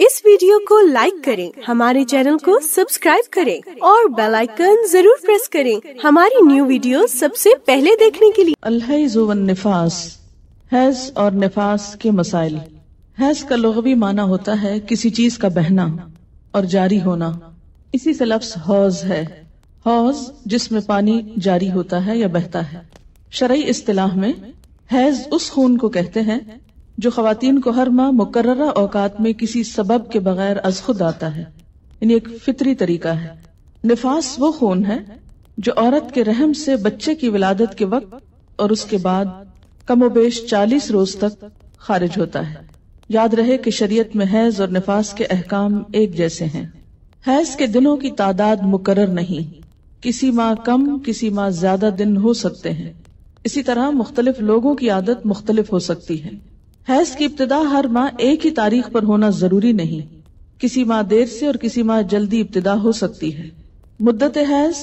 इस वीडियो को लाइक करें हमारे चैनल को सब्सक्राइब करें और बेल आइकन जरूर प्रेस करें हमारी न्यू वीडियो सबसे पहले देखने के लिए अल्हज हैज और नफास के मसाइल हैज का लघवी माना होता है किसी चीज का बहना और जारी होना इसी से लफ्स हौज है हौज जिसमें पानी जारी होता है या बहता है शरय इस्तेलाह में हैज उस खून को कहते हैं जो खातन को हर माह मुकर औकात में किसी सबब के बगैर अज खुद आता है यानी एक फितरी तरीका है निफास वो खून है जो औरत के रहम से बच्चे की विलादत के वक्त और उसके बाद कमोबेश चालीस रोज तक खारिज होता है याद रहे कि शरीयत में हैज और निफास के अहकाम एक जैसे हैं हैज के दिनों की तादाद मुकर नहीं किसी माह कम किसी माह ज्यादा दिन हो सकते हैं इसी तरह मुख्तलिफ लोगों की आदत मुख्तलिफ हो सकती है हैज की इब्तदा हर माह एक ही तारीख पर होना जरूरी नहीं किसी माह देर से और किसी माह जल्दी इब्तदा हो सकती है मुद्दत हैज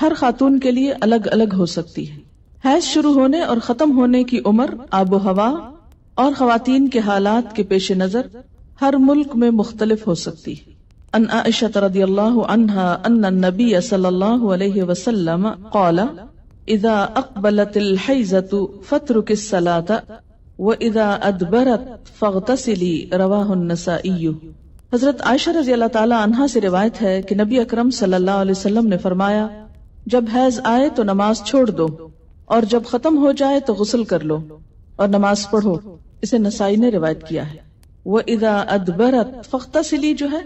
हर खातून के लिए अलग अलग हो सकती है हैज शुरू होने और खत्म होने की उम्र आबो हवा और खातन के हालात के पेश नजर हर मुल्क में मुख्तलिफ हो सकती है सलाता व अदबरत हजरत आयशा रजी अल्लाह ताला अनहा से रिवायत है कि नबी अकरम सल्लल्लाहु अलैहि वसल्लम ने फरमाया जब हैज आए तो नमाज छोड़ दो और जब खत्म हो जाए तो गसल कर लो और नमाज पढ़ो इसे नसाई ने रिवायत किया है वह इदा अदबरत फ़ख्ता सिली जो है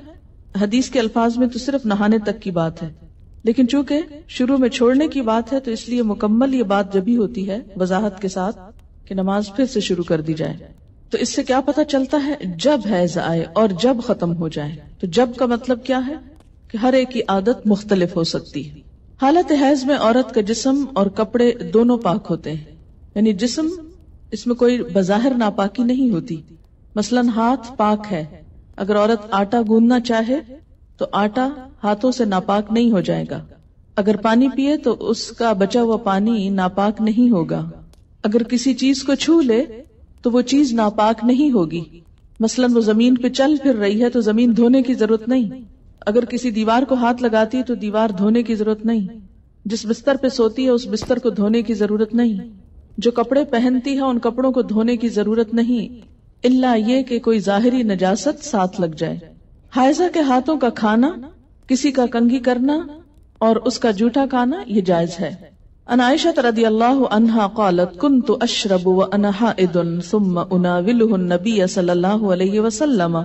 हदीस के अल्फाज में तो सिर्फ नहाने तक की बात है लेकिन चूंकि शुरू में छोड़ने की बात है तो इसलिए मुकम्मल ये बात जब भी होती है वजाहत के साथ कि नमाज फिर से शुरू कर दी जाए तो इससे क्या पता चलता है जब हैज आए और जब खत्म हो जाए तो जब का मतलब क्या है कि हर एक की आदत मुख्तलिफ हो सकती है हालत हैज में औरत का जिसम और कपड़े दोनों पाक होते हैं यानी जिसम इसमें कोई बजाहिर नापाकी नहीं होती मसलन हाथ पाक है अगर औरत आटा गूंदना चाहे तो आटा हाथों से नापाक नहीं हो जाएगा अगर पानी पिए तो उसका बचा हुआ पानी नापाक नहीं होगा अगर किसी चीज को छू ले तो वो चीज नापाक नहीं होगी मसलन वो जमीन पे चल फिर रही है तो जमीन धोने की जरूरत नहीं अगर किसी दीवार को हाथ लगाती है तो दीवार धोने की जरूरत नहीं जिस बिस्तर पे सोती है उस बिस्तर को धोने की जरूरत नहीं जो कपड़े पहनती है उन कपड़ों को धोने की जरूरत नहीं इल्ला ये कि कोई जाहिरी नजासत साथ लग जाए हायजा के हाथों का खाना किसी का कंघी करना और उसका जूठा खाना ये जायज है अनायशत रदी अल्लाह अनहा कालत कुन तो अशरब व अनहा इदन सुम उनाविल नबी सल्लल्लाहु अलैहि वसल्लम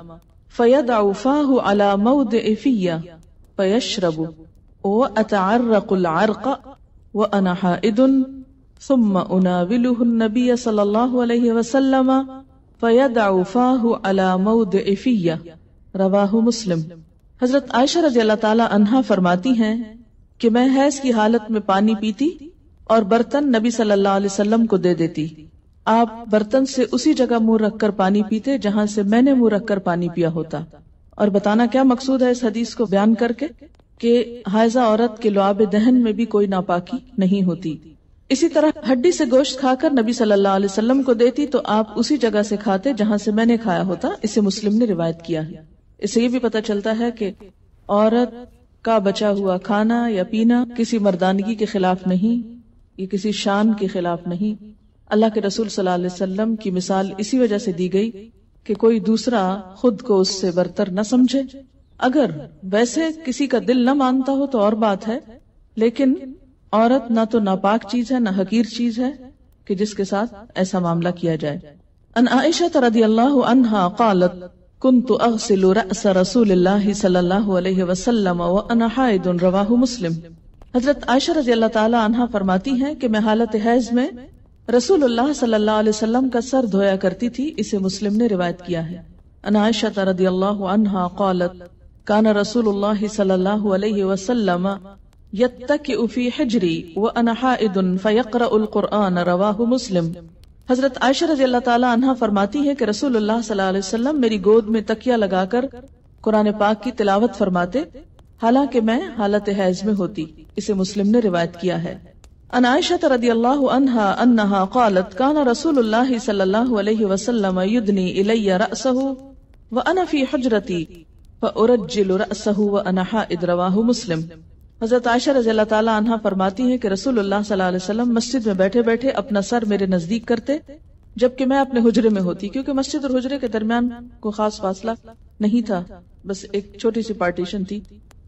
फयद आउफाहु अला मऊद इफिया फयशरब व अतअर्रक अलअर्क व अनहा इदन सुम उनाविलह नबी सल्लल्लाहु अलैहि वसल्लम फयद आउफाहु अला मऊद इफिया रवाहु मुस्लिम हजरत आयशा रजी अल्लाह ताला अनहा फरमाती हैं कि मैं हैज की हालत में पानी पीती और बर्तन नबी सल्लल्लाहु अलैहि वसल्लम को दे देती आप बर्तन से उसी जगह मुंह रखकर पानी पीते जहां से मैंने मुंह रखकर पानी पिया होता और बताना क्या मकसूद है इस हदीस को बयान करके कि हायजा औरत के लुआब दहन में भी कोई नापाकी नहीं होती इसी तरह हड्डी से गोश्त खाकर नबी सल्लल्लाहु अलैहि वसल्लम को देती तो आप उसी जगह से खाते जहाँ से मैंने खाया होता इसे मुस्लिम ने रिवायत किया है इससे ये भी पता चलता है कि औरत का बचा हुआ खाना या पीना किसी मर्दानगी के खिलाफ नहीं ये किसी शान के खिलाफ नहीं अल्लाह के रसूल सल्लल्लाहु अलैहि वसल्लम की मिसाल इसी वजह से दी गई कि कोई दूसरा खुद को उससे बरतर न समझे अगर वैसे किसी का दिल न मानता हो तो और बात है लेकिन औरत ना तो नापाक चीज है ना हकीर चीज है कि जिसके साथ ऐसा मामला किया जाए अन आयशा रदी अल्लाह अनहा कालत कुंतु अगसिल रस रसूल सल्लल्लाहु अलैहि वसल्लम व अना हाइदुन रवाहु मुस्लिम हजरत आयशा रजी अल्लाह ताला अनहा फरमाती हैं कि मैं हालत हैज में रसूलुल्लाह सल्लल्लाहु अलैहि वसल्लम का सर धोया करती थी इसे मुस्लिम ने रिवायत किया है अन आयशा रजी अल्लाह अनहा qalat कान रसूलुल्लाह सल्लल्लाहु अलैहि वसल्लम यत्तकी फी हिजरी व अना हाइदुन फयकरा अल कुरान रवाहु मुस्लिम हजरत आयशा रजी अल्लाह ताला तला फरमाती है कि रसूलुल्लाह सल्लल्लाहु अलैहि वसल्लम मेरी गोद में तकिया लगाकर कुरान पाक की तिलावत फरमाते हालांकि मैं हालत हैज में होती इसे मुस्लिम ने रिवायत किया है अन आयशा रजी अल्लाह अनहा अन्नहा قالت كان رسول الله صلى الله عليه وسلم يدني الي راسه وانا في حجرتي فارجل راسه وانا حائض رواه مسلم हजरत आयशा रजी अल्लाह तला फरमाती हैं कि अल्लाह सल्लल्लाहु अलैहि वसल्लम मस्जिद में बैठे बैठे अपना सर मेरे नजदीक करते जबकि मैं अपने हुजरे में होती क्योंकि मस्जिद और हुजरे के दरमियान को खास फासला नहीं था बस एक छोटी सी पार्टीशन थी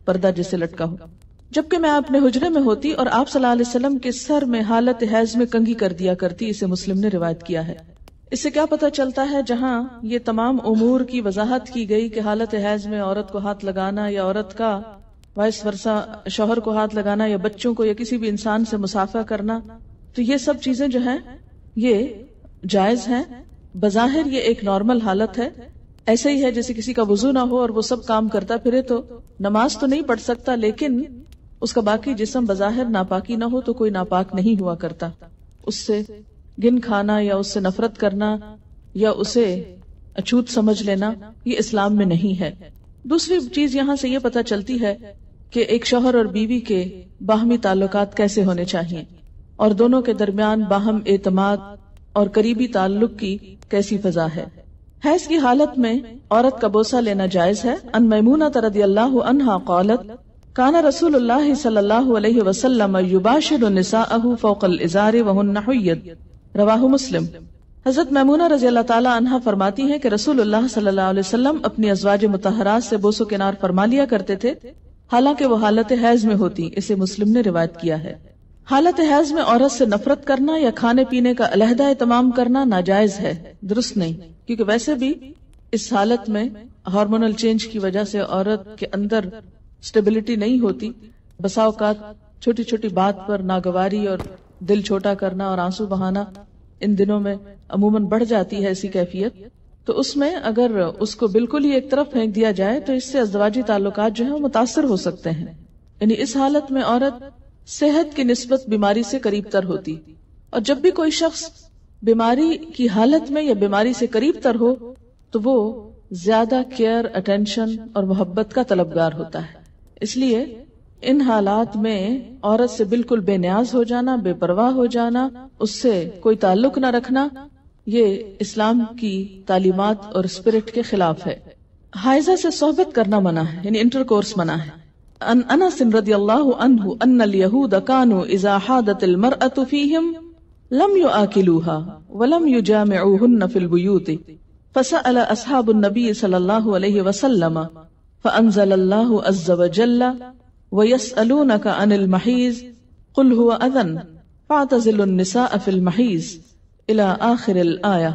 पर्दा जिसे लटका हो जबकि मैं अपने हुजरे में होती और आप सल्लल्लाहु अलैहि वसल्लम के सर में हालत हैज में कंगी कर दिया करती इसे मुस्लिम ने रिवायत किया है इससे क्या पता चलता है जहाँ ये तमाम उमूर की वजाहत की गई कि हालत हैज में औरत को हाथ लगाना या औरत का वाइस वर्षा शोहर को हाथ लगाना या बच्चों को या किसी भी इंसान से मुसाफा करना तो ये सब चीजें जो हैं ये जायज हैं बज़ाहिर ये एक नॉर्मल हालत है ऐसे ही है जैसे किसी का वजू ना हो और वो सब काम करता फिरे तो नमाज तो नहीं पढ़ सकता लेकिन उसका बाकी जिसम बज़ाहिर नापाकी ना हो तो कोई नापाक नहीं हुआ करता उससे गिन खाना या उससे नफरत करना या उसे अछूत समझ लेना ये इस्लाम में नहीं है दूसरी चीज यहाँ से ये पता चलती है कि एक शोहर और बीवी के बाहमी ताल्लुक कैसे होने चाहिए और दोनों के दरमियान बाहम एतम और करीबी ताल्लुक की कैसी फजा है हैज की हालत में औरत का बोसा लेना जायज है अन मैमूना तरदी अल्लाह अनहा कौलत काना रसूल सल्लल्लाहु अलैहि वसल्लम मुस्लिम हजरत मैमूना रजी अल्लाह ताला अन्हा फरमाती हैं कि अपनी अजवाज मुतहरा से बोसो किनार फरमा लिया करते थे हालांकि वो हालत हैज में होती इसे मुस्लिम ने रिवायत किया है हालत हैज में औरत से नफरत करना या खाने पीने का अलहदा तमाम करना नाजायज है दुरुस्त नहीं क्योंकि वैसे भी इस हालत में हार्मोनल चेंज की वजह से औरत के अंदर स्टेबिलिटी नहीं होती बसा छोटी छोटी बात पर नागवारी और दिल छोटा करना और आंसू बहाना इन दिनों में अमूमन बढ़ जाती है ऐसी कैफियत तो उसमें अगर उसको बिल्कुल ही एक तरफ फेंक दिया जाए तो इससे अजवाजी ताल्लुक जो है मुतासर हो सकते हैं यानी इस हालत में औरत सेहत की नस्बत बीमारी से करीब तर होती और जब भी कोई शख्स बीमारी की हालत में या बीमारी से करीब तर हो तो वो ज्यादा केयर अटेंशन और मोहब्बत का तलबगार होता है इसलिए इन हालात में औरत से बिल्कुल बेन्याज हो जाना बेपरवाह हो जाना उससे कोई ताल्लुक न रखना ये इस्लाम की तालीमत और स्पिरिट के खिलाफ है हाइजा से सोहबत करना मना है यानी इंटर कोर्स मना है अन अनस रदी अल्लाह अनहु अन यहूद कानु इजा हादत अलमरअतु फीहिम लम युआकिलूहा वलम युजामिऊहुन फिल बुयूत फसअल النبي صلى الله عليه وسلم فانزل الله عز وجل ويسالونك عن المحيض قل هو اذن فاعتزلوا النساء في المحيض इला आखिर आया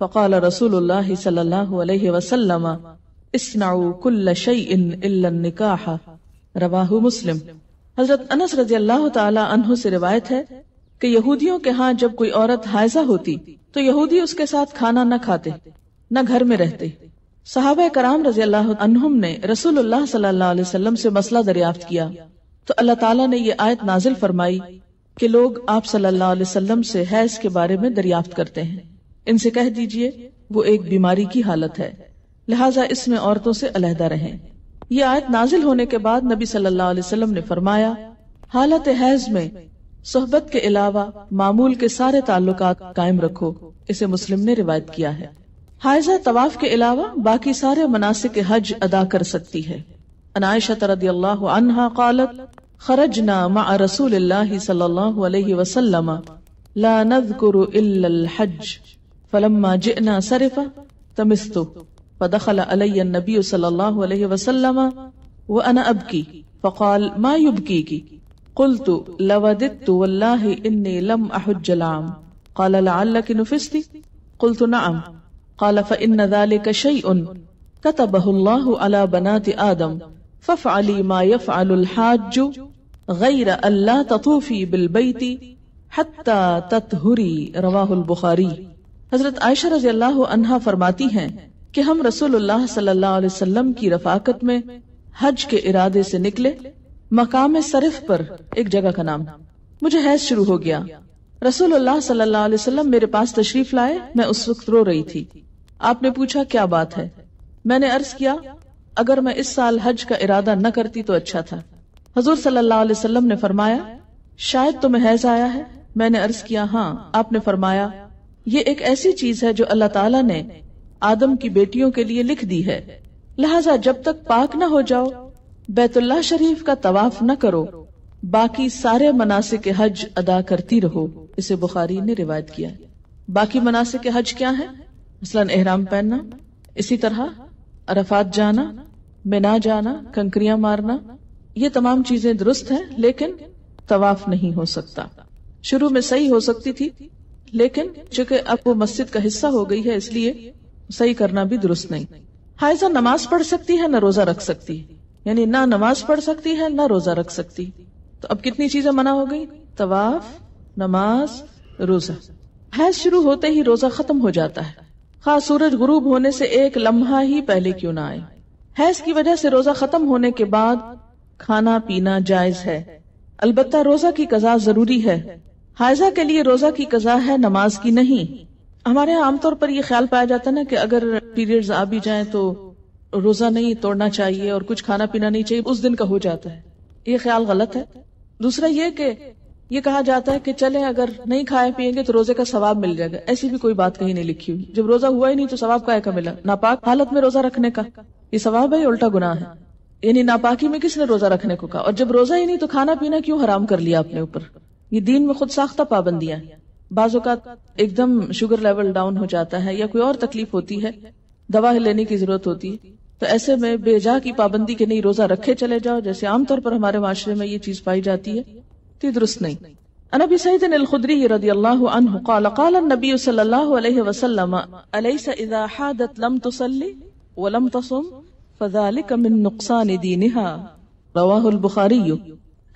फ़काल रसूल सल्लल्लाहु अलैहि वसल्लम इसनाउ कुल्ल शैइन इल्ला निकाह रवाहु मुस्लिम हजरत अनस रजी अल्लाह तला से रिवायत है कि यहूदियों के यहाँ जब कोई औरत हायजा होती तो यहूदी उसके साथ खाना न खाते न घर में रहते साहब कराम रजी अल्लाह ने रसूल सल्लल्लाहु अलैहि वसल्लम से मसला दरियाफ्त किया तो अल्लाह ताला ने ये आयत नाजिल फरमाई कि लोग आप सल्लल्लाहु अलैहि वसल्लम से हैज के बारे में दरियाफ्त करते हैं इनसे कह दीजिए वो एक बीमारी की हालत है लिहाजा इसमें औरतों से अलहदा रहे ये आयत नाजिल होने के बाद नबी सल्लल्लाहु अलैहि वसल्लम ने फरमाया हालत हैज में सोहबत के अलावा मामूल के सारे ताल्लुक कायम रखो इसे मुस्लिम ने रिवायत किया है हाइजा तवाफ के अलावा बाकी सारे मनासिक हज अदा कर सकती है अनायशा तरदी अल्लाह अनहा कालत خرجنا مع رسول الله صلى الله عليه وسلم لا نذكر إلا الحج فلما جئنا سرف تمست فدخل علي النبي صلى الله عليه وسلم وأنا أبكي فقال ما يبكيك قلت لوددت والله إني لم أحج العام قال لعلك نفست قلت نعم قال فإن ذلك شيء كتبه الله على بنات آدم فافعلي ما يفعل الحاج गैर अल्लाह ततूफी बिलबैती हत्ता ततहुरी रवाहुल बुखारी हजरत आयशा रजी अल्लाह अनहा फरमाती हैं कि हम रसूलुल्लाह सल्लल्लाहु अलैहि वसल्लम की रफाकत में हज के इरादे से निकले मकाम सरफ पर एक जगह का नाम मुझे हैज शुरू हो गया रसूलुल्लाह सल्लल्लाहु अलैहि वसल्लम मेरे पास तशरीफ लाए मैं उस वक्त रो रही थी आपने पूछा क्या बात है मैंने अर्ज किया अगर मैं इस साल हज का इरादा न करती तो अच्छा था हजूर सल्लल्लाहु अलैहि वसल्लम ने फरमाया शायद तुम्हें तो हैज आया है मैंने अर्ज किया हाँ आपने फरमाया ये एक ऐसी चीज है जो अल्लाह तला ने आदम की बेटियों के लिए लिख दी है लिहाजा जब तक पाक न हो जाओ बैतुल्ला शरीफ का तवाफ न करो बाकी सारे मनासे के हज अदा करती रहो इसे बुखारी ने रिवायत किया बाकी मनासे के हज क्या है मसलन एहराम पहनना इसी तरह अरफात जाना मिना जाना कंकरियां मारना ये तमाम चीजें दुरुस्त हैं लेकिन तवाफ नहीं हो सकता शुरू में सही हो सकती थी लेकिन चूंकि अब वो मस्जिद का हिस्सा हो गई है इसलिए सही करना भी दुरुस्त नहीं हाइजा नमाज पढ़ सकती है ना रोजा रख सकती यानी ना नमाज पढ़ सकती है ना रोजा रख सकती तो अब कितनी चीजें मना हो गई तवाफ नमाज रोजा हैज शुरू होते ही रोजा खत्म हो जाता है खास सूरज गुरूब होने से एक लम्हा ही पहले क्यों ना आए हैज की वजह से रोजा खत्म होने के बाद खाना पीना जायज है अलबत् रोजा की कजा जरूरी है हाइजा के लिए रोजा की कजा है नमाज की नहीं हमारे यहाँ आमतौर पर यह ख्याल पाया जाता है ना कि अगर पीरियड आ भी जाए तो रोजा नहीं तोड़ना चाहिए और कुछ खाना पीना नहीं चाहिए उस दिन का हो जाता है ये ख्याल गलत है दूसरा ये कि ये कहा जाता है कि चले अगर नहीं खाए पिएंगे तो रोजे का सवाब मिल जाएगा ऐसी भी कोई बात कहीं नहीं लिखी हुई जब रोजा हुआ ही नहीं तो सवाब का मिला नापाक हालत में रोजा रखने का ये सवाब है उल्टा गुना है यानी नापाकी में किसने रोजा रखने को कहा और जब रोजा ही नहीं तो खाना पीना क्यों हराम कर लिया अपने ऊपर ये दीन में खुद साख्ता पाबंदियां बाजात एकदम शुगर लेवल डाउन हो जाता है या कोई और तकलीफ होती है दवा लेने की जरूरत होती है तो ऐसे में बेजा की पाबंदी के नहीं रोजा रखे चले जाओ जैसे आमतौर पर हमारे माशरे में ये चीज पाई जाती है तो ये दुरुस्त नहीं अनबी सईदन قال قال النبي صلى الله عليه وسلم حادت لم تصلي ولم تصم फजालिक मिन नुकसान दीनहा रवाहुल बुखारी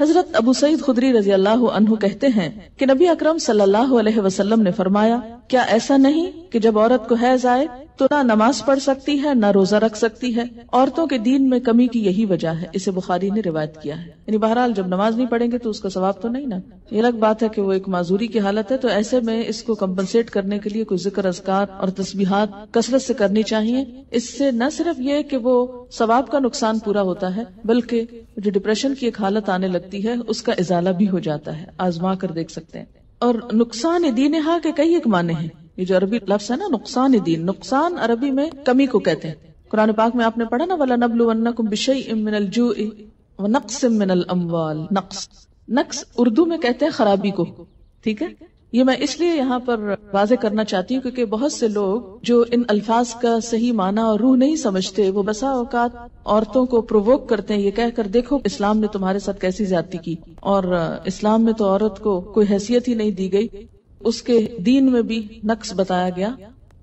हजरत अबू सईद खुदरी रजी अल्लाह कहते हैं कि नबी अकरम सल्लल्लाहु अलैहि वसल्लम ने फरमाया क्या ऐसा नहीं कि जब औरत को हैज आए तो ना नमाज पढ़ सकती है ना रोजा रख सकती है औरतों के दीन में कमी की यही वजह है इसे बुखारी ने रिवायत किया है यानी बहरहाल जब नमाज नहीं पढ़ेंगे तो उसका सवाब तो नहीं ना ये अलग बात है कि वो एक माजूरी की हालत है तो ऐसे में इसको कम्पनसेट करने के लिए कोई जिक्र असकार और तस्बीहात कसरत से करनी चाहिए इससे न सिर्फ ये कि वो सवाब का नुकसान पूरा होता है बल्कि जो डिप्रेशन की एक हालत आने लगती है उसका इजाला भी हो जाता है आजमा कर देख सकते हैं और नुकसान दीन हा के कई एक माने हैं ये जो अरबी लफ्स है ना नुकसान दीन नुकसान अरबी में कमी को कहते हैं कुरान पाक में आपने पढ़ा ना वाला नबलू वन्ना कुम नक्स मिनल अम्वाल नक्स नक्स उर्दू में कहते हैं खराबी को ठीक है ये मैं इसलिए यहाँ पर वाजे करना चाहती हूँ क्योंकि बहुत से लोग जो इन अल्फाज का सही माना और रूह नहीं समझते वो बसा औकात औरतों को प्रोवोक करते हैं ये कहकर देखो इस्लाम ने तुम्हारे साथ कैसी जाति की और इस्लाम में तो औरत को कोई हैसियत ही नहीं दी गई उसके दीन में भी नक्स बताया गया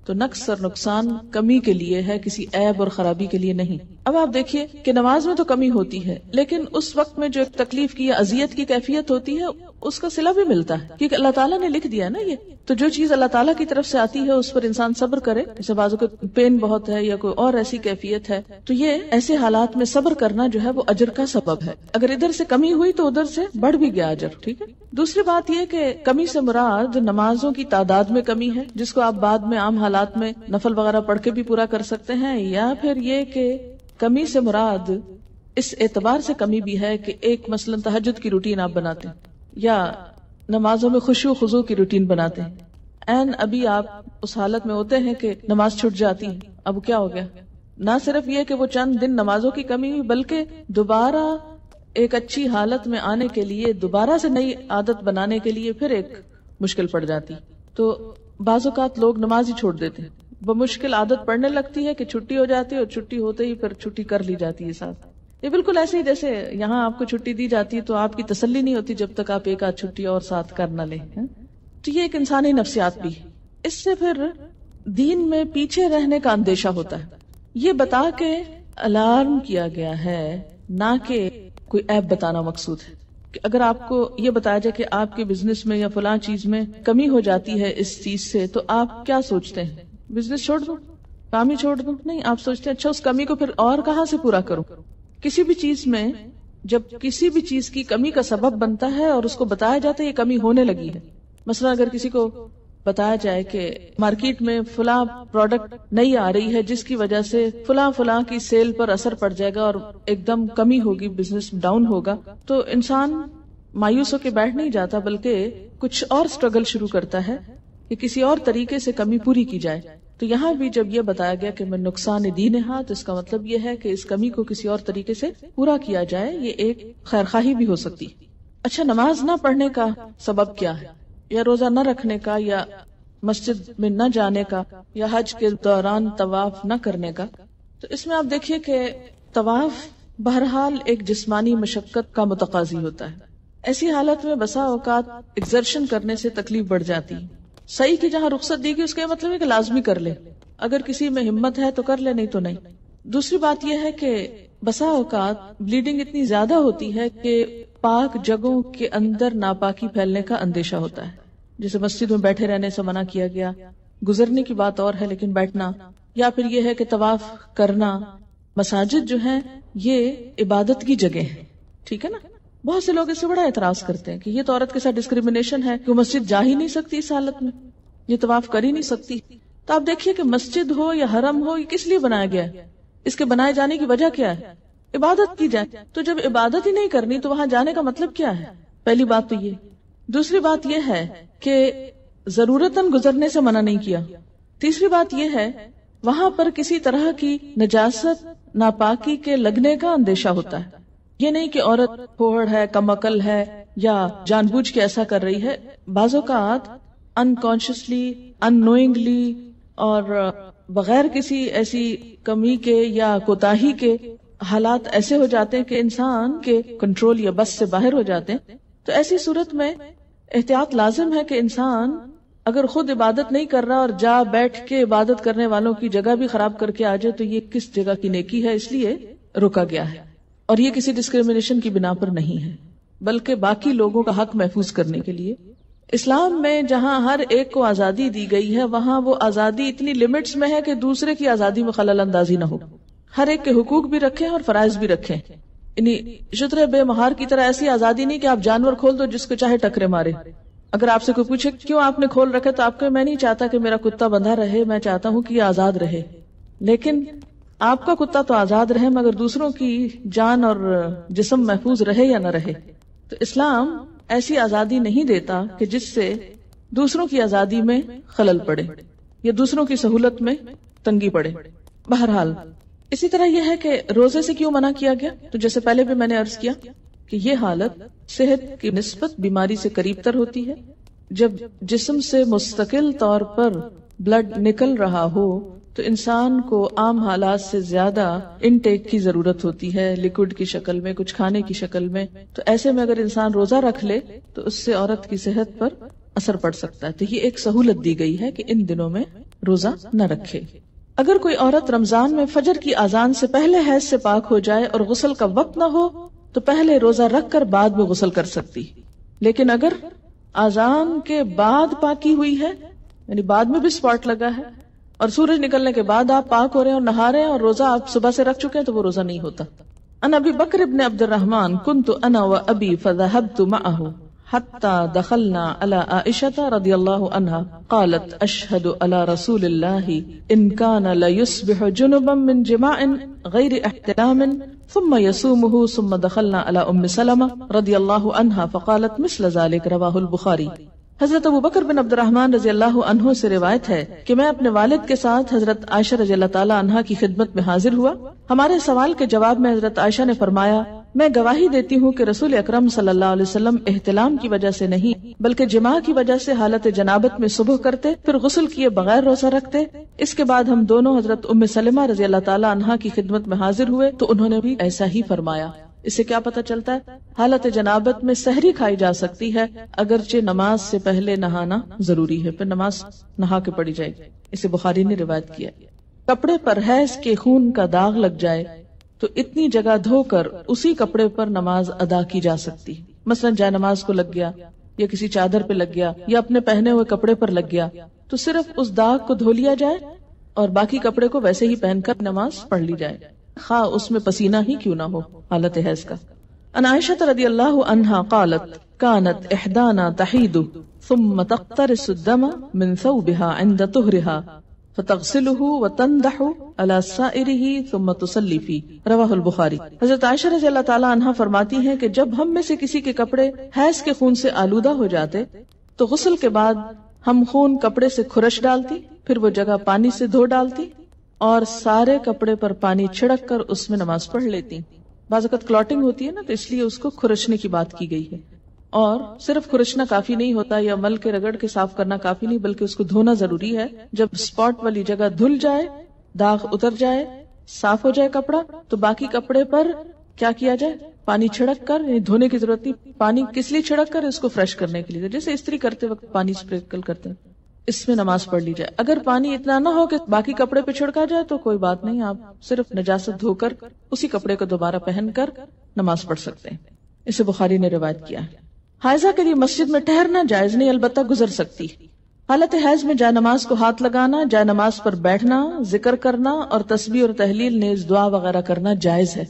तो नक्स और नुकसान कमी के लिए है किसी ऐब और खराबी के लिए नहीं अब आप देखिए कि नमाज में तो कमी होती है लेकिन उस वक्त में जो एक तकलीफ की या अजियत की कैफियत होती है उसका सिला भी मिलता है क्योंकि अल्लाह ताला ने लिख दिया ना ये तो जो चीज अल्लाह ताला की तरफ से आती है उस पर इंसान सब्र करे जैसे बाजू को पेन बहुत है या कोई और ऐसी कैफियत है तो ये ऐसे हालात में सब्र करना जो है वो अजर का सबब है अगर इधर से कमी हुई तो उधर से बढ़ भी गया अजर ठीक है दूसरी बात यह कि कमी से मुराद नमाजों की तादाद में कमी है जिसको आप बाद में आम हालात में नफल वगैरह पढ़ के भी पूरा कर सकते हैं या फिर ये कि कमी से मुराद इस एतबार से कमी भी है कि एक मसलन तहजद की रूटीन आप बनाते हैं या नमाजों में खुशी खुजू की रूटीन बनाते हैं एन अभी आप उस हालत में होते हैं कि नमाज छुट जाती है अब क्या हो गया ना सिर्फ ये कि वो चंद दिन नमाजों की कमी हुई बल्कि दोबारा एक अच्छी हालत में आने के लिए दोबारा से नई आदत बनाने के लिए फिर एक मुश्किल पड़ जाती तो बाज़ात लोग नमाज ही छोड़ देते हैं वह मुश्किल आदत पड़ने लगती है कि छुट्टी हो जाती है और छुट्टी होते ही फिर छुट्टी कर ली जाती है साथ ये बिल्कुल ऐसे ही जैसे यहाँ आपको छुट्टी दी जाती है तो आपकी तसल्ली नहीं होती जब तक आप एक आध छुट्टी और साथ कर ना ले तो ये एक इंसानी नफ्सियात भी है इससे फिर दीन में पीछे रहने का अंदेशा होता है ये बता के अलार्म किया गया है ना कि कोई ऐप बताना मकसूद है कि अगर आपको ये बताया जाए कि आपके बिजनेस में या फला चीज में कमी हो जाती है इस चीज से तो आप क्या सोचते हैं बिजनेस छोड़ दो काम ही छोड़ दो नहीं आप सोचते हैं अच्छा उस कमी को फिर और कहाँ से पूरा करो किसी भी चीज में जब किसी भी चीज की कमी का सबब बनता है और उसको बताया जाता है ये कमी होने लगी है मसला अगर किसी को बताया जाए कि मार्केट में फुला प्रोडक्ट नहीं आ रही है जिसकी वजह से फुला फुला की सेल पर असर पड़ जाएगा और एकदम कमी होगी बिजनेस डाउन होगा तो इंसान मायूस होकर बैठ नहीं जाता बल्कि कुछ और स्ट्रगल शुरू करता है कि किसी और तरीके से कमी पूरी की जाए तो यहाँ भी जब ये बताया गया कि मैं नुकसान दीन हाँ तो इसका मतलब यह है कि इस कमी को किसी और तरीके से पूरा किया जाए ये एक खैरखाही भी हो सकती अच्छा नमाज ना पढ़ने का सबब क्या है या रोजा न रखने का या मस्जिद में न जाने का या हज के दौरान तवाफ न करने का तो इसमें आप देखिए कि तवाफ बहरहाल एक जिस्मानी मशक्क़त का मुतकाजी होता है ऐसी हालत में बसा औकात एग्जर्शन करने से तकलीफ बढ़ जाती है सही की जहाँ रुख्सत दी गई उसका मतलब है कि लाजमी कर ले अगर किसी में हिम्मत है तो कर ले नहीं तो नहीं दूसरी बात यह है कि बसा औकात ब्लीडिंग इतनी ज्यादा होती है कि पाक जगहों के अंदर नापाकी फैलने का अंदेशा होता है जैसे मस्जिद में बैठे रहने से मना किया गया गुजरने की बात और है लेकिन बैठना या फिर यह है कि तवाफ करना मसाजिद जो है ये इबादत की जगह है ठीक है ना बहुत से लोग इससे बड़ा एतराज करते हैं कि ये तो औरत के साथ डिस्क्रिमिनेशन है कि मस्जिद जा ही नहीं सकती इस हालत में ये तवाफ कर ही नहीं सकती तो आप देखिए कि मस्जिद हो या हरम हो ये किस लिए बनाया गया है इसके बनाए जाने की वजह क्या है इबादत की जाए तो जब इबादत ही नहीं करनी तो वहां जाने का मतलब क्या है पहली बात तो ये दूसरी बात यह है कि जरूरतन गुजरने से मना नहीं किया तीसरी बात यह है वहां पर किसी तरह की नजासत नापाकी के लगने का अंदेशा होता है ये नहीं कि औरत फोहड़ है कम अकल है या जानबूझ के ऐसा कर रही है बाज़ात अनकॉन्शियसली अनोइंगली और बगैर किसी ऐसी कमी के या कोताही के हालात ऐसे हो जाते हैं कि इंसान के कंट्रोल या बस से बाहर हो जाते हैं तो ऐसी सूरत में एहतियात लाजिम है कि इंसान अगर खुद इबादत नहीं कर रहा और जा बैठ के इबादत करने वालों की जगह भी खराब करके आ जाए तो ये किस जगह की नेकी है इसलिए रोका गया है और ये किसी डिस्क्रिमिनेशन की बिना पर नहीं है बल्कि बाकी लोगों का हक महफूज करने के लिए इस्लाम में जहां हर एक को आजादी दी गई है वहां वो आजादी इतनी लिमिट्स में है कि दूसरे की आजादी में खलल अंदाजी ना हो हर एक के हुकूक भी रखे और फराइज भी रखे यानी शुत्र बेमहार की तरह ऐसी आजादी नहीं कि आप जानवर खोल दो जिसको चाहे टकरे मारे अगर आपसे कोई पूछे क्यों आपने खोल रखे तो आपको मैं नहीं चाहता कि मेरा कुत्ता बंधा रहे मैं चाहता हूँ कि आजाद रहे लेकिन आपका कुत्ता तो आजाद रहे मगर दूसरों की जान और जिसम महफूज रहे या न रहे तो इस्लाम ऐसी आजादी नहीं देता कि जिससे दूसरों की आजादी में खलल पड़े या दूसरों की सहूलत में तंगी पड़े बहरहाल इसी तरह यह है कि रोजे से क्यों मना किया गया तो जैसे पहले भी मैंने अर्ज किया कि यह हालत सेहत की नस्बत बीमारी से करीब तर होती है जब जिस्म से मुस्तकिल तौर पर ब्लड निकल रहा हो तो इंसान को आम हालात से ज्यादा इनटेक की जरूरत होती है लिक्विड की शक्ल में कुछ खाने की शक्ल में तो ऐसे में अगर इंसान रोजा रख ले तो उससे औरत की सेहत पर असर पड़ सकता है तो ये एक सहूलत दी गई है कि इन दिनों में रोजा न रखे अगर कोई औरत रमजान में फजर की आजान से पहले हैज से पाक हो जाए और गुसल का वक्त ना हो तो पहले रोजा रख कर बाद में गुसल कर सकती लेकिन अगर आजान के बाद पाकी हुई है यानी बाद में भी स्पॉट लगा है और सूरज निकलने के बाद आप पाक हो रहे हैं और नहा रहे हैं और रोजा आप सुबह से रख चुके हैं तो वो रोजा नहीं होता अन अभी बकर इबन अब्दुलरहमान कुन तो अना व अबी फजहब तुम हत्ता दखलना अला आयशता रदी अल्लाह अनहा कालत अशहद अला रसूल इनकान लयुस्बिह जुनुबम मिन जिमाइन गैर इहतलामिन ثم يصومه ثم دخلنا على ام سلمة رضي الله عنها فقالت مثل ذلك رواه البخاري हजरत अबू बकर बिन रहमान रजी अल्लाह से रिवायत है कि मैं अपने वालिद के साथ हजरत आयशा रजी अल्लाह अनहा की खिदमत में हाजिर हुआ हमारे सवाल के जवाब में हजरत आयशा ने फरमाया मैं गवाही देती हूँ कि रसूल अकरम सल्लल्लाहु अलैहि वसल्लम एहतलाम की वजह से नहीं बल्कि जमा की वजह से हालत जनाबत में सुबह करते फिर गसल किए बगैर रोजा रखते इसके बाद हम दोनों हजरत उम्मे सलमा रजी अल्लाह तहा की खिदमत में हाजिर हुए तो उन्होंने भी ऐसा ही फरमाया इससे क्या पता चलता है हालत जनाबत में सहरी खाई जा सकती है अगरचे नमाज से पहले नहाना जरूरी है फिर नमाज नहा के पड़ी जाएगी इसे बुखारी ने रिवायत किया कपड़े पर हैज के खून का दाग लग जाए तो इतनी जगह धोकर उसी कपड़े पर नमाज अदा की जा सकती है मसलन जाय नमाज को लग गया या किसी चादर पे लग गया या अपने पहने हुए कपड़े पर लग गया तो सिर्फ उस दाग को धो लिया जाए और बाकी कपड़े को वैसे ही पहनकर नमाज पढ़ ली जाए खा हाँ, उसमें पसीना ही क्यों ना हो हालत हैज का अनायशत रदी अल्लाह अनहा कालत कानत एहदाना तहीदु ثم تقترس الدم من ثوبها عند طهرها فتغسله وتندح على سائره ثم تصلي في رواه البخاري حضرت आयशा رضی اللہ تعالی عنہا फरमाती ہیں کہ जब हम में से किसी के कपड़े حیض के खून سے आलूदा हो जाते तो غسل के बाद हम खून कपड़े سے खुरश डालती फिर वो जगह पानी سے धो डालती और सारे कपड़े पर पानी छिड़क कर उसमें नमाज पढ़ लेती बाजत क्लॉटिंग होती है ना तो इसलिए उसको खुरचने की बात की गई है और सिर्फ खुरचना काफी नहीं होता या मल के रगड़ के साफ करना काफी नहीं बल्कि उसको धोना जरूरी है जब स्पॉट वाली जगह धुल जाए दाग उतर जाए साफ हो जाए कपड़ा तो बाकी कपड़े पर क्या किया जाए पानी छिड़क कर धोने की जरूरत नहीं पानी किस लिए छिड़क कर इसको फ्रेश करने के लिए जैसे स्त्री करते वक्त पानी स्प्रिंकल करते हैं इसमें नमाज पढ़ ली जाए अगर पानी इतना ना हो कि बाकी कपड़े पे छिड़का जाए तो कोई बात नहीं आप सिर्फ नजासत धोकर उसी कपड़े को दोबारा पहनकर नमाज पढ़ सकते हैं इसे बुखारी ने रिवायत किया है हायजा के लिए मस्जिद में ठहरना जायज नहीं अलबत्ता गुजर सकती हालत हैज में जाय नमाज को हाथ लगाना जाय नमाज पर बैठना जिक्र करना और तस्वीर और तहलील नेज दुआ वगैरह करना जायज है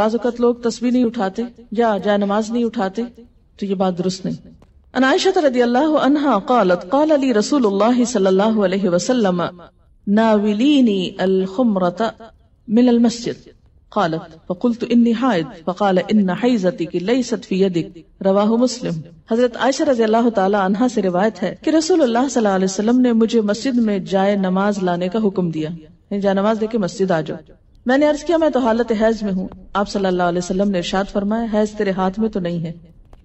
बाज़त लोग तस्वीर नहीं उठाते या जाय नमाज नहीं उठाते तो ये बात दुरुस्त नहीं अन आयशत रदियल्लाहु قالت قال لي رسول الله صلى الله عليه وسلم ناوليني الخمرة من المسجد قالت فقلت إني حائد فقال إن حيزتك ليست في يدك रवाह मुस्लिम हजरत आयशा रजी अल्लाह तला से रिवायत है कि रसूल अल्लाह सल्लल्लाहु अलैहि वसल्लम ने मुझे मस्जिद में जाए नमाज लाने का हुक्म दिया जाए नमाज देके मस्जिद आ जाओ मैंने अर्ज किया मैं तो हालत हैज में हूँ आप सल्लल्लाहु अलैहि वसल्लम ने इरशाद फरमाया हैज तेरे हाथ में तो नहीं है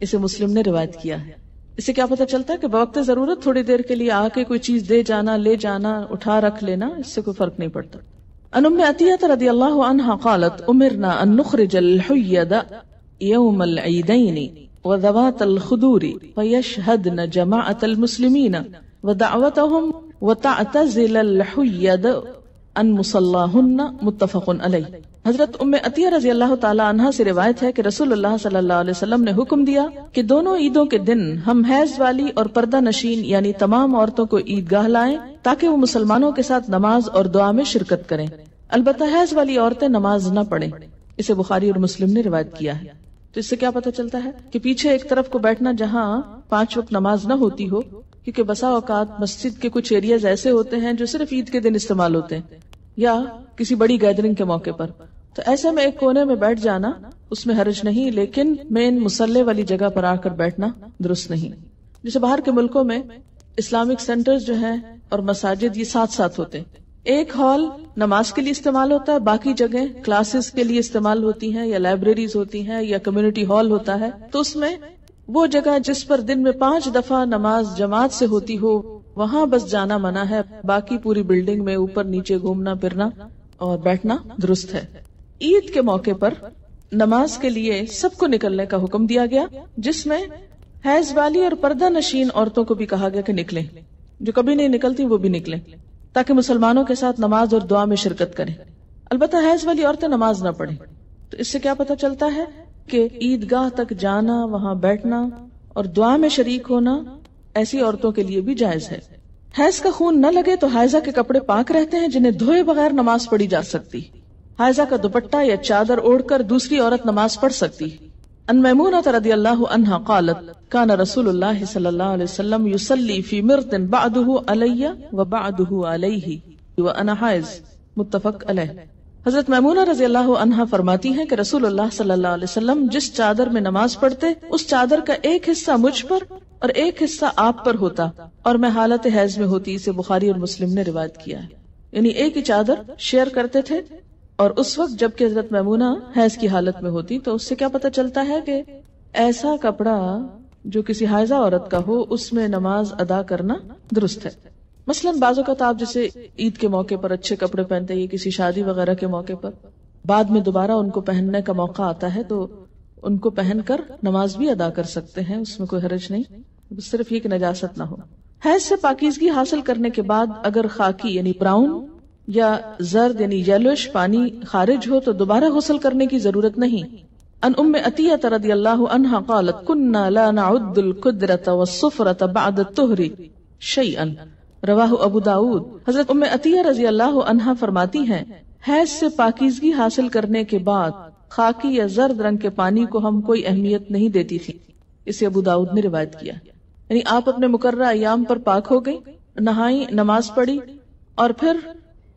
इसे मुस्लिम ने रिवायत किया है इससे क्या पता चलता है कि बवक्त जरूरत थोड़ी देर के लिए आके कोई चीज दे जाना ले जाना उठा रख लेना इससे कोई फर्क नहीं पड़ता अनुम अतियत रदी अल्लाह अनहा कालत उमरना अनुखरजल यौम العيدين हजरत उम अतिया रजी अल्लाह तला से रिवायत है कि रसूल सल्लल्लाहु अलैहि वसल्लम ने हुक्म दिया कि दोनों ईदों के दिन हम हैज वाली और पर्दा नशीन यानी तमाम औरतों को ईदगाह लाए ताकि वो मुसलमानों के साथ नमाज और दुआ में शिरकत करें अलबत् हैज वाली औरतें नमाज न पढ़े इसे बुखारी और मुस्लिम ने रिवायत किया है तो इससे क्या पता चलता है की पीछे एक तरफ को बैठना जहाँ पांच वक्त नमाज न होती हो क्यूँकी बसा औकात मस्जिद के कुछ एरियाज ऐसे होते हैं जो सिर्फ ईद के दिन इस्तेमाल होते हैं या किसी बड़ी गैदरिंग के मौके पर तो ऐसे में एक कोने में बैठ जाना उसमें हर्ज नहीं लेकिन मेन मुसल्ले वाली जगह पर आकर बैठना दुरुस्त नहीं जैसे बाहर के मुल्कों में इस्लामिक सेंटर्स जो हैं और मसाजिद ये साथ साथ होते हैं एक हॉल नमाज के लिए इस्तेमाल होता है बाकी जगह क्लासेस के लिए इस्तेमाल होती हैं या लाइब्रेरीज होती हैं या कम्युनिटी हॉल होता है तो उसमें वो जगह जिस पर दिन में पांच दफा नमाज जमात से होती हो वहाँ बस जाना मना है बाकी पूरी बिल्डिंग में ऊपर नीचे घूमना फिरना और बैठना दुरुस्त है ईद के मौके पर नमाज के लिए सबको निकलने का हुक्म दिया गया जिसमें हैज वाली और पर्दा नशीन औरतों को भी कहा गया कि निकले जो कभी नहीं निकलती वो भी निकले ताकि मुसलमानों के साथ नमाज और दुआ में शिरकत करें अलबत् हैज वाली औरतें नमाज ना पढ़े तो इससे क्या पता चलता है कि ईदगाह तक जाना वहां बैठना और दुआ में शरीक होना ऐसी औरतों के लिए भी जायज है हैज का खून न लगे तो हैजा के कपड़े पाक रहते हैं जिन्हें धोए बगैर नमाज पढ़ी जा सकती हायजा का दुपट्टा या चादर ओढ़कर दूसरी औरत नमाज पढ़ सकती है अन मैमूनत फरमाती है की रसूलुल्लाह सल्लल्लाहु जिस चादर में नमाज पढ़ते उस चादर का एक हिस्सा मुझ पर और एक हिस्सा आप पर होता और मैं हालत हैज में होती इसे बुखारी और मुस्लिम ने रिवायत किया है यानी एक ही चादर शेयर करते थे और उस वक्त जबकि हजरत ममूना हैज की हालत में होती तो उससे क्या पता चलता है कि ऐसा कपड़ा जो किसी हाजा औरत का हो उसमें नमाज अदा करना दुरुस्त है मसलन बाजो का आप जैसे ईद के मौके पर अच्छे कपड़े पहनते हैं किसी शादी वगैरह के मौके पर बाद में दोबारा उनको पहनने का मौका आता है तो उनको पहनकर नमाज भी अदा कर सकते हैं उसमें कोई हरज नहीं सिर्फ ये कि नजासत ना हो हैज से पाकिजगी हासिल करने के बाद अगर खाकी यानी ब्राउन या जर्द यानी येलोश पानी खारिज हो तो दोबारा गसल करने की जरूरत नहीं अन उम अतिया रदी अल्लाह अनहा قالت كنا لا نعد القدرة والصفرة بعد الطهر شيئا रवाह अबू दाऊद हजरत उम अतिया रजी अल्लाह अनहा फरमाती हैं हैज से पाकिजगी हासिल करने के बाद खाकी या जर्द रंग के पानी को हम कोई अहमियत नहीं देती थी इसे अबू दाऊद ने रिवायत किया यानी आप अपने मुकर्रा अयाम पर पाक हो गई नहाई नमाज पढ़ी और फिर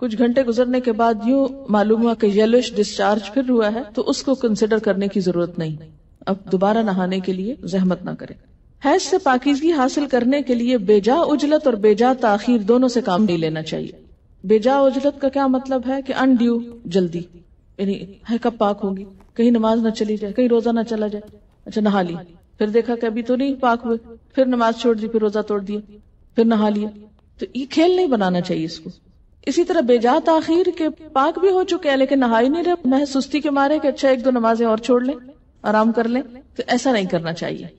कुछ घंटे गुजरने के बाद यूं मालूम हुआ कि येलोश डिस्चार्ज फिर हुआ है तो उसको कंसिडर करने की जरूरत नहीं अब दोबारा नहाने के लिए जहमत ना करें हैज से पाकिजगी हासिल करने के लिए बेजा उजलत और बेजा ताखिर दोनों से काम नहीं लेना चाहिए बेजा उजलत का क्या मतलब है कि अनड्यू जल्दी यानी है कब पाक होगी कहीं नमाज ना चली जाए कहीं रोजा ना चला जाए अच्छा नहा ली फिर देखा कि अभी तो नहीं पाक हुए फिर नमाज छोड़ दी फिर रोजा तोड़ दिया फिर नहा लिया तो ये खेल नहीं बनाना चाहिए इसको इसी तरह बेजा तखिर के पाक भी हो चुके हैं लेकिन नहा ही नहीं रहे मैं सुस्ती के मारे कि अच्छा एक दो नमाजें और छोड़ लें आराम कर लें तो ऐसा नहीं करना चाहिए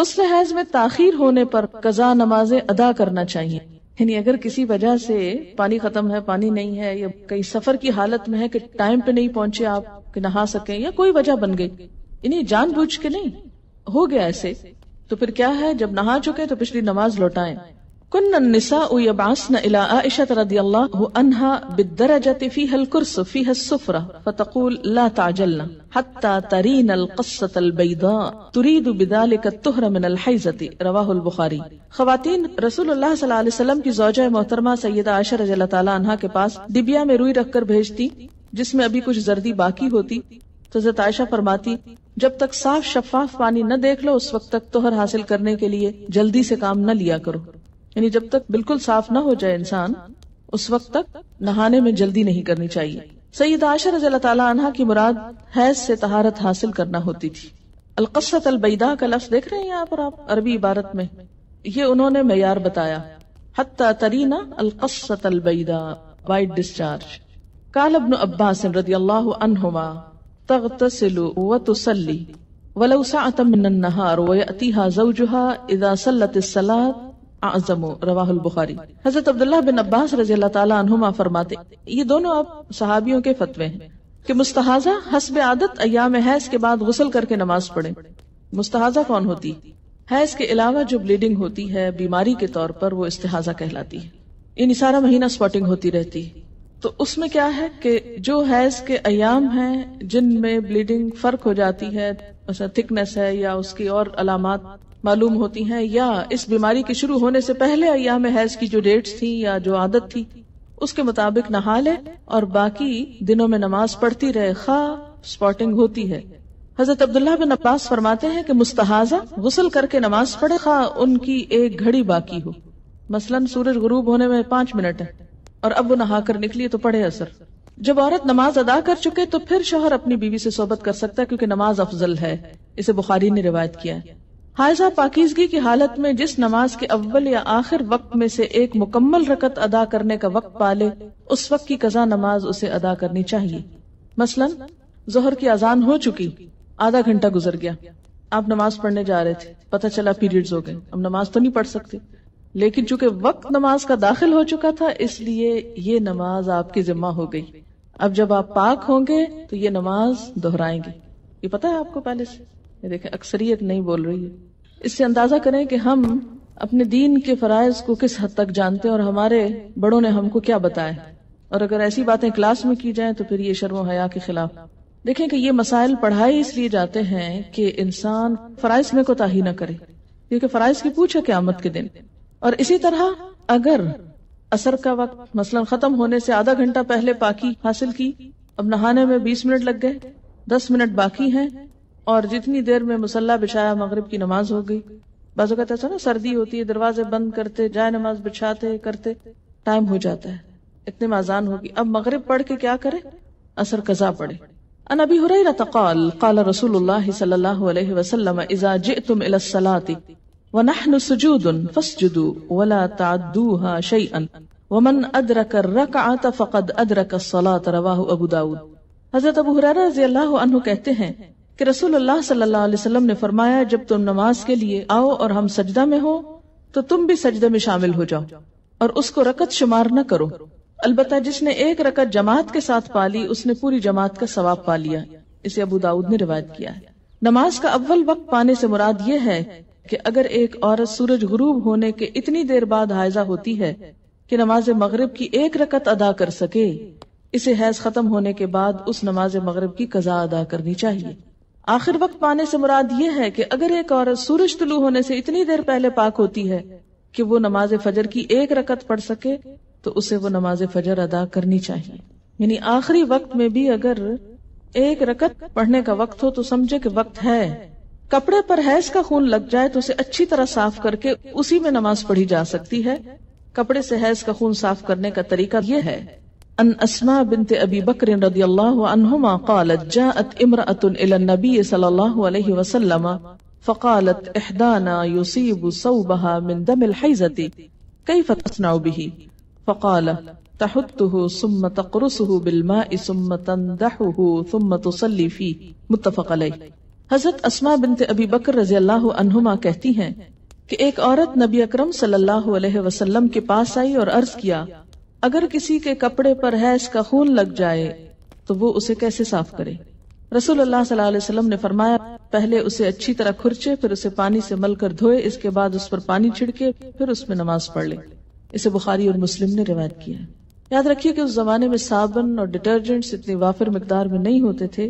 गसल हैज में ताखिर होने पर कजा नमाजें अदा करना चाहिए यानी अगर किसी वजह से पानी खत्म है पानी नहीं है या कहीं सफर की हालत में है कि टाइम पे नहीं पहुंचे आप कि नहा सके या कोई वजह बन गई इन्हें जानबूझ के नहीं हो गया ऐसे तो फिर क्या है जब नहा चुके तो पिछली नमाज लौटाएं كن النساء يبعثن الى عائشة رضي الله عنها بالدرجة فيها الكرس فيها السفرة فتقول لا تعجلن حتى ترين القصة البيضاء تريد بذلك الطهر من الحيزة رواه البخاري خواتین رسول اللہ صلی اللہ علیہ وسلم کی زوجہ محترمہ سیدہ عائشہ رضی اللہ تعالی عنہ کے پاس ڈبیا میں روئی رکھ کر بھیجتی جس میں ابھی کچھ زردی باقی ہوتی تو حضرت عائشہ فرماتی جب تک صاف شفاف پانی نہ دیکھ لو اس وقت تک طہر حاصل کرنے کے لیے جلدی سے کام نہ لیا کرو यानी जब तक बिल्कुल साफ ना हो जाए इंसान उस वक्त तक नहाने में जल्दी नहीं करनी चाहिए सईद आशर रजा की मुराद हैज से तहारत हासिल करना होती थी अलकसत अलबैदा का लफ्ज देख रहे हैं यहाँ पर आप अरबी इबारत में ये उन्होंने मैार बताया हत्ता तरीना अलकसत अलबैदा वाइट डिस्चार्ज कालबन अब्बास रदी अल्लाह आजमो रवाहुल बुखारी हजरत अब्दुल्ला बिन अब्बास रजी अल्लाह तला फरमाते ये दोनों अब सहाबियों के फतवे हैं कि मुस्तहाजा हसब आदत अयाम हैज के बाद गसल करके नमाज पढ़े मुस्तहाजा कौन होती है इसके अलावा जो ब्लीडिंग होती है बीमारी के तौर पर वो इस्तेहाजा कहलाती है इन सारा महीना स्पॉटिंग होती रहती है तो उसमें क्या है कि जो हैज के अयाम हैं जिनमें ब्लीडिंग फर्क हो जाती है थिकनेस है या उसकी और अलामत मालूम होती हैं या इस बीमारी के शुरू होने से पहले अयाम हैज की जो डेट्स थी या जो आदत थी उसके मुताबिक नहा ले और बाकी दिनों में नमाज पढ़ती रहे खा स्पॉटिंग होती है हजरत अब्दुल्ला बिन अब्बास फरमाते हैं कि मुस्तहाजा गुसल करके नमाज पढ़े खा उनकी एक घड़ी बाकी हो मसलन सूरज गुरूब होने में पांच मिनट है और अब वो नहा कर निकली तो पढ़े असर जब औरत नमाज अदा कर चुके तो फिर शोहर अपनी बीवी से सोबत कर सकता है क्योंकि नमाज अफजल है इसे बुखारी ने रिवायत किया है हायजा पाकिजगी की हालत में जिस नमाज के अव्वल या आखिर वक्त में से एक मुकम्मल रकत अदा करने का वक्त पाले उस वक्त की कजा नमाज उसे अदा करनी चाहिए मसलन जोहर की अजान हो चुकी आधा घंटा गुजर गया आप नमाज पढ़ने जा रहे थे पता चला पीरियड्स हो गए अब नमाज तो नहीं पढ़ सकते लेकिन चूंकि वक्त नमाज का दाखिल हो चुका था इसलिए ये नमाज आपकी जिम्मा हो गई अब जब आप पाक होंगे तो ये नमाज दोहराएंगे ये पता है आपको पहले से ये देखें अक्सरियत नहीं बोल रही है इससे अंदाजा करें कि हम अपने दीन के फरज को किस हद तक जानते हैं और हमारे बड़ों ने हमको क्या बताया और अगर ऐसी बातें क्लास में की जाए तो फिर ये शर्म हया के खिलाफ देखें कि ये मसाइल पढ़ाए इसलिए जाते हैं कि इंसान फराइज में कोताही ना करे क्योंकि फराइज की पूछ है क्यामत के दिन और इसी तरह अगर असर का वक्त मसलन खत्म होने से आधा घंटा पहले पाकी हासिल की अब नहाने में बीस मिनट लग गए दस मिनट बाकी हैं और जितनी देर में मुसल्ला बिछाया मगरब की नमाज हो गई बाजूकत ऐसा ना सर्दी होती है दरवाजे बंद करते जाए नमाज बिछाते करते टाइम हो जाता है इतने माजान होगी अब मगरब पढ़ के क्या करे असर कजा पड़े अन अभी हुरैरा तकाल काल रसूलुल्लाह सल्लल्लाहु अलैहि इजा जितुम इला सलाति अदरक रकअत फकद अदरक सलात हजरत अबू कहते हैं कि अल्लाह सल्लल्लाहु अलैहि वसल्लम ने फरमाया जब तुम नमाज के लिए आओ और हम सजदा में हो तो तुम भी सजदे में शामिल हो जाओ और उसको रकत शुमार न करो अलबत्ता जिसने एक रकत जमात के साथ पाली उसने पूरी जमात का सवाब पा लिया इसे अबू दाऊद ने रिवायत किया है नमाज का अव्वल वक्त पाने से मुराद ये है कि अगर एक औरत सूरज गुरूब होने के इतनी देर बाद हायजा होती है कि नमाज मगरब की एक रकत अदा कर सके इसे हैज खत्म होने के बाद उस नमाज मगरब की कजा अदा करनी चाहिए आखिर वक्त पाने से मुराद ये है कि अगर एक औरत सूरज तुलू होने से इतनी देर पहले पाक होती है कि वो नमाज फजर की एक रकत पढ़ सके तो उसे वो नमाज फजर अदा करनी चाहिए यानी आखिरी वक्त में भी अगर एक रकत पढ़ने का वक्त हो तो समझे कि वक्त है कपड़े पर हैज का खून लग जाए तो उसे अच्छी तरह साफ करके उसी में नमाज पढ़ी जा सकती है कपड़े से हैज का खून साफ करने का तरीका यह है अन असमा بنت अबी بكر رضي الله عنهما قالت جاءت امرأة إلى النبي صلى الله عليه وسلم فقالت إحدانا يصيب صوبها من دم الحيزة كيف تصنع به فقال تحطه ثم تقرصه بالماء ثم تندحه ثم تصلي فيه متفق عليه हजरत असमा बिनत अबी बकर रजी अल्लाह अनहुमा कहती हैं कि एक औरत नबी अकरम सल्लल्लाहु अलैहि वसल्लम के पास आई और अर्ज किया अगर किसी के कपड़े पर है का खून लग जाए तो वो उसे कैसे साफ करे रसूल अल्लाह वसल्लम ने फरमाया पहले उसे अच्छी तरह खुरचे फिर उसे पानी से मल कर धोए इसके बाद उस पर पानी छिड़के फिर उसमें नमाज पढ़ ले इसे बुखारी और मुस्लिम ने रिवायत किया याद रखिए कि उस जमाने में साबुन और डिटर्जेंट्स इतनी वाफिर मकदार में नहीं होते थे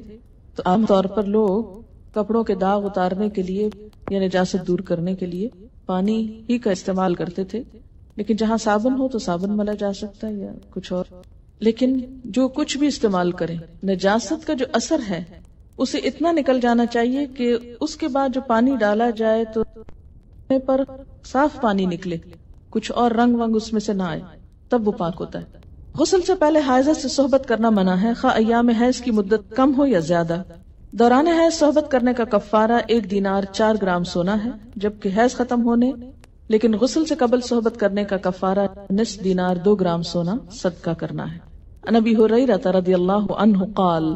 तो आमतौर पर लोग कपड़ों के दाग उतारने के लिए या निजात दूर करने के लिए पानी ही का इस्तेमाल करते थे लेकिन जहां साबुन हो तो साबुन मला जा सकता है या कुछ और लेकिन जो कुछ भी इस्तेमाल करें नजासत का जो असर है उसे इतना निकल जाना चाहिए कि उसके बाद जो पानी डाला जाए तो पर साफ पानी निकले कुछ और रंग वंग उसमें से ना आए तब वो पाक होता है गुसल से पहले हाजत से सोहबत करना मना है खा अयाम हैज की मुद्दत कम हो या ज्यादा दौरान हैज सोहबत करने का कफारा एक दिनार चार ग्राम सोना है जबकि हैज खत्म होने लेकिन गुसल से कबल सोहबत करने का कफारा निस दिनार दो ग्राम सोना सदका करना है अनबी हो रही रहता रदी अल्लाह काल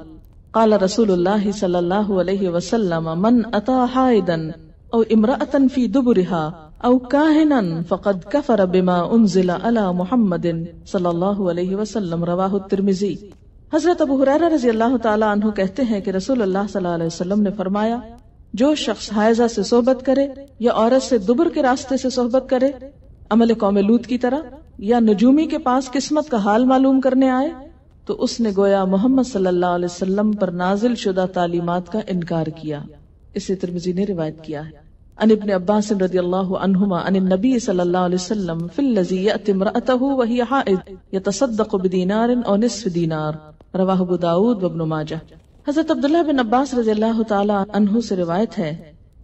काला रसूलुल्लाह सल्लल्लाहु अलैहि वसल्लम मन अता हाइदन औ इमरातन फी दुबुरिहा औ काहिनन फकद कफर बिमा उनजिला अला मुहम्मदिन सल्लल्लाहु अलैहि वसल्लम रवाहु तिरमिजी हजरत अबू हुरैरा रजी अल्लाह ताला कहते हैं कि रसूलुल्लाह सल्लल्लाहु अलैहि वसल्लम ने फरमाया जो शख्स हायजा से सोहबत करे या औरत से दुबर के रास्ते से सोहबत करे अमल कौमलूत की तरह या नजूमी के पास किस्मत का हाल मालूम करने आए तो उसने गोया मोहम्मद सल्लाम पर नाजिल शुदा तालीमत का इनकार किया इसे तिरमिजी ने रिवायत किया है अन इब्न अब्बास रदी अल्लाह अनहुमा अन नबी सल्लल्लाहु अलैहि वसल्लम फिल लजी यअति इमरातहु व हिय हाइद यतसद्दqu बिदीनार औ निस्फ दीनार रवाहु अबू दाऊद व इब्न हजरत अब्दुल्ला बिन अब्बास रजी अल्लाह तु से रिवायत है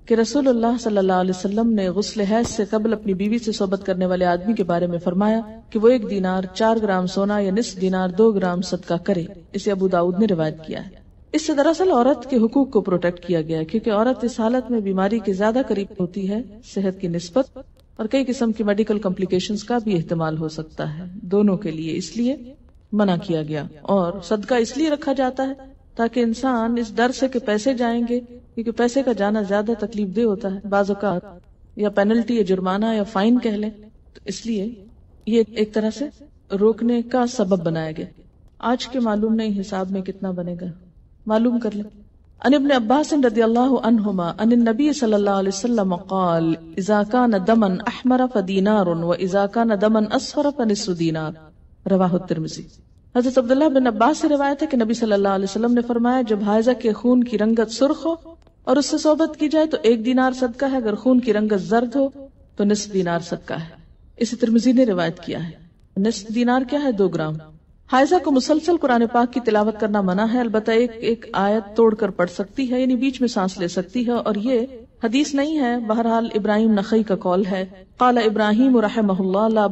कि रसूलुल्लाह सल्लल्लाहु अलैहि वसल्लम ने गुस्ल हैज से कबल अपनी बीवी से सोबत करने वाले आदमी के बारे में फरमाया कि वो एक दीनार चार ग्राम सोना या निस दीनार दो ग्राम सदका करे इसे अबू दाऊद ने रिवायत किया है इससे दरअसल औरत के हकूक को प्रोटेक्ट किया गया क्योंकि औरत इस हालत में बीमारी के ज्यादा करीब होती है सेहत की नस्बत और कई किस्म की मेडिकल कॉम्प्लिकेशंस का भी इस्तेमाल हो सकता है दोनों के लिए इसलिए मना किया गया और सदका इसलिए रखा जाता है ताकि इंसान इस डर से कि पैसे जाएंगे क्योंकि पैसे का जाना ज्यादा तकलीफ दे होता है बाजुकात या पेनल्टी या जुर्माना या फाइन कह लें तो इसलिए ये एक तरह से रोकने का सबब बनाया गया आज के मालूम नहीं हिसाब में कितना बनेगा मालूम कर लें अनिबन अब्बास नबी सल्लल्लाहु न दमन अहमर फदीनार व इजाका न दमन असफर फनिसुदीनार रवाह तिरमिजी हजरत अब्दुल्ला बिन अब्बास से रवायत है कि नबी सल्लल्लाहु अलैहि वसल्लम ने फरमाया जब हायजा के खून की रंगत सुर्ख हो और उससे सोबत की जाए तो एक दिनार सदका है अगर खून की रंगत जर्द हो तो निसफ दिनार सदका है इसे तिरमिजी ने रिवायत किया है निसफ दिनार क्या है दो ग्राम हायजा को मुसलसल कुरान पाक की तिलावत करना मना है अलबत् एक एक आयत तोड़कर पढ़ सकती है यानी बीच में सांस ले सकती है और ये हदीस नहीं है बहरहाल इब्राहिम नखई का कौल है काला इब्राहिम रवाहुल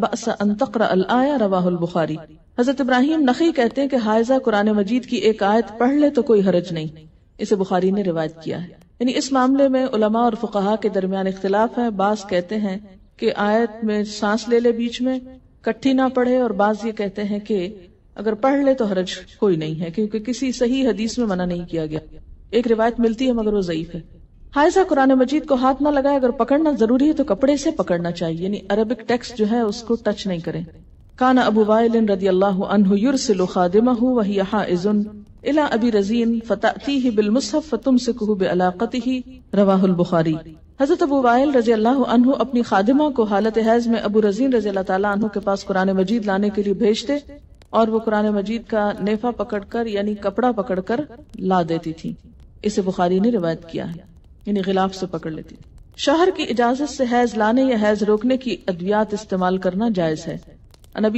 रवाहुलबुखारी हजरत इब्राहिम नखी कहते हैं कि हायजा कुरान मजीद की एक आयत पढ़ ले तो कोई हरज नहीं इसे बुखारी ने रिवायत किया है यानी इस मामले में उलमा और फुकाहा के दरमियान इख्तलाफ है बास कहते हैं कि आयत में सांस ले ले बीच में कट्ठी ना पढ़े और बाज ये कहते हैं कि अगर पढ़ ले तो हरज कोई नहीं है क्योंकि किसी सही हदीस में मना नहीं किया गया एक रिवायत मिलती है मगर वो जयीफ है हाइजा कुरान मजीद को हाथ ना लगाए अगर पकड़ना जरूरी है तो कपड़े से पकड़ना चाहिए यानी अरबिक टेक्स्ट जो है उसको टच नहीं करें काना अबू वाइल रदी अल्लाह वही इला अबी रजीन फतातीहि बिल मुसहफ फतुमसिकुहु बिअलाकतिहि रवाहुल बुखारी हजरत अबू वायल रजी अल्लाह अनहु अपनी खादिमा को हालत हैज में अबू रजीन रजी अल्लाह ताला अनहु के पास कुरान मजीद लाने के लिए भेजते और वो कुरान मजीद का नेफा पकड़कर यानी कपड़ा पकड़कर ला देती थी इसे बुखारी ने रिवायत किया है यानी गिलाफ से पकड़ लेती शहर की इजाजत से हैज लाने या हैज रोकने की अद्वियात इस्तेमाल करना जायज है قال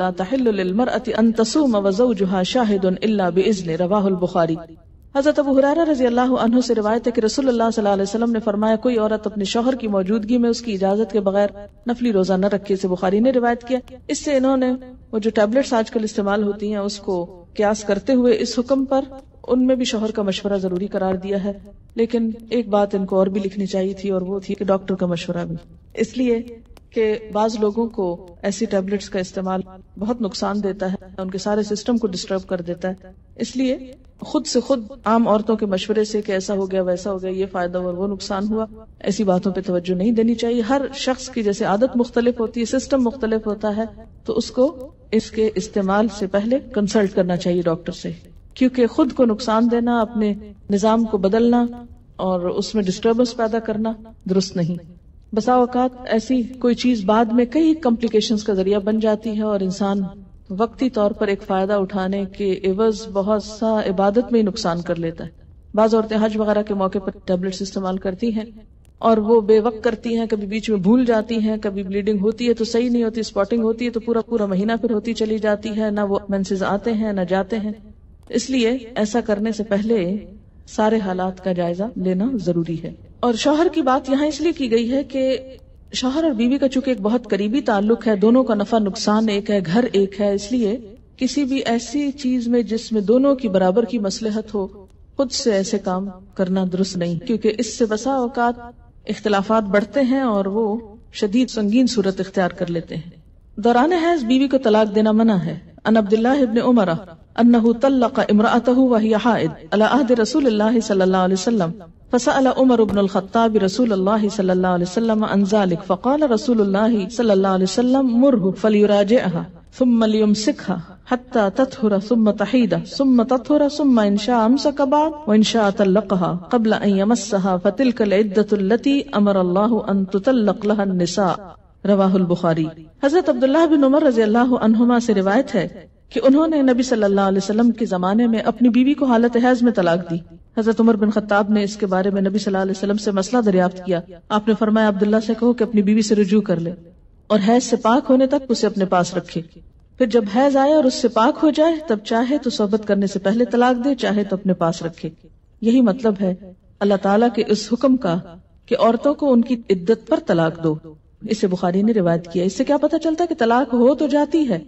لا تحل للمرأة تصوم وزوجها البخاری रिवायत है फरमाया कोई औरत अपने शोहर की मौजूदगी में उसकी इजाजत के बगैर नफली रोजा न रखी इसे बुखारी ने रिवायत किया इससे इन्होंने वो जो टेबलेट्स आजकल इस्तेमाल होती है उसको क्यास करते हुए इस हुक्म पर उनमें भी शोहर का मशवरा जरूरी करार दिया है लेकिन एक बात इनको और भी लिखनी चाहिए थी और वो थी कि डॉक्टर का मशवरा भी इसलिए कि बाज लोगों को ऐसी टेबलेट्स का इस्तेमाल बहुत नुकसान देता है उनके सारे सिस्टम को डिस्टर्ब कर देता है इसलिए खुद से खुद आम औरतों के मशवरे से कि ऐसा हो गया वैसा हो गया ये फायदा और वो नुकसान हुआ ऐसी बातों पे तवज्जो नहीं देनी चाहिए हर शख्स की जैसे आदत मुख्तलिफ होती है सिस्टम मुख्तलिफ होता है तो उसको इसके इस्तेमाल से पहले कंसल्ट करना चाहिए डॉक्टर से क्योंकि खुद को नुकसान देना अपने निज़ाम को बदलना और उसमें डिस्टर्बेंस पैदा करना दुरुस्त नहीं बसा अवकात ऐसी कोई चीज बाद में कई कॉम्प्लिकेशंस का जरिया बन जाती है और इंसान वक्ती तौर पर एक फायदा उठाने के एवज बहुत सा इबादत में ही नुकसान कर लेता है बाज औरतें हज वगैरह के मौके पर टेबलेट्स इस्तेमाल करती हैं और वो बेवक्त करती हैं कभी बीच में भूल जाती हैं कभी ब्लीडिंग होती है तो सही नहीं होती स्पॉटिंग होती है तो पूरा पूरा महीना फिर होती चली जाती है ना वो मेंसेस आते हैं ना जाते हैं इसलिए ऐसा करने से पहले सारे हालात का जायजा लेना जरूरी है और शोहर की बात यहाँ इसलिए की गई है कि शोहर और बीवी का चूंकि एक बहुत करीबी ताल्लुक है दोनों का नफा नुकसान एक है घर एक है इसलिए किसी भी ऐसी चीज में जिसमें दोनों की बराबर की मसलहत हो खुद से ऐसे काम करना दुरुस्त नहीं क्योंकि इससे बसा अवकात इख्तलाफात बढ़ते हैं और वो शदीद संगीन सूरत इख्तियार कर लेते हैं दौरान हैज बीवी को तलाक देना मना है अन अब्दुल्ला इबन उमरा أنه طلق امرأته وهي حائد على عهد رسول الله صلى الله عليه وسلم فسأل عمر بن الخطاب رسول الله صلى الله عليه وسلم عن ذلك فقال رسول الله صلى الله عليه وسلم مره فليراجعها ثم ليمسكها حتى تطهر ثم تحيد ثم تطهر ثم إن شاء أمسك بعد وإن شاء طلقها قبل أن يمسها فتلك العدة التي أمر الله أن تطلق لها النساء رواه البخاري حضرت عبداللہ بن عمر رضی اللہ عنہما سے روایت ہے कि उन्होंने नबी सल्लल्लाहु अलैहि वसल्लम के जमाने में अपनी बीवी को हालत हैज में तलाक दी हजरत उमर बिन खत्ताब ने इसके बारे में नबी सल्लल्लाहु अलैहि वसल्लम से मसला दरियाफ्त किया आपने फरमाया अब्दुल्ला से कहो कि अपनी बीवी से रुजू कर ले और हैज से पाक होने तक उसे अपने पास रखे फिर जब हैज आए और उससे पाक हो जाए तब चाहे तो सोहबत करने से पहले तलाक दे चाहे तो अपने पास रखे यही मतलब है अल्लाह ताला के इस हुक्म का कि औरतों को उनकी इद्दत पर तलाक दो इसे बुखारी ने रिवायत किया इससे क्या पता चलता है कि तलाक हो तो जाती है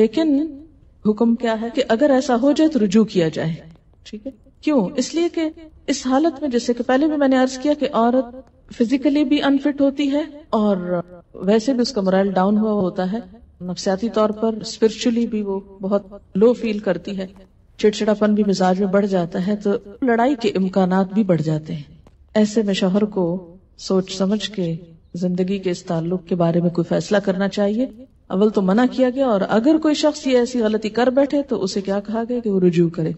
लेकिन हुक्म क्या है कि अगर ऐसा हो जाए तो रुजू किया जाए ठीक है क्यों इसलिए कि इस हालत में जैसे कि पहले भी मैंने अर्ज किया कि औरत फिजिकली भी अनफिट होती है और वैसे भी उसका मोरल डाउन हुआ होता है नफसियाती तौर पर स्पिरिचुअली भी वो बहुत लो फील करती है चिड़चिड़ापन भी मिजाज में बढ़ जाता है तो लड़ाई के इम्कान भी बढ़ जाते हैं ऐसे में शोहर को सोच समझ के जिंदगी के इस ताल्लुक के बारे में कोई फैसला करना चाहिए अव्वल तो मना किया गया और अगर कोई शख्स ये ऐसी गलती कर बैठे तो उसे क्या कहा गया कि वो रुजू करे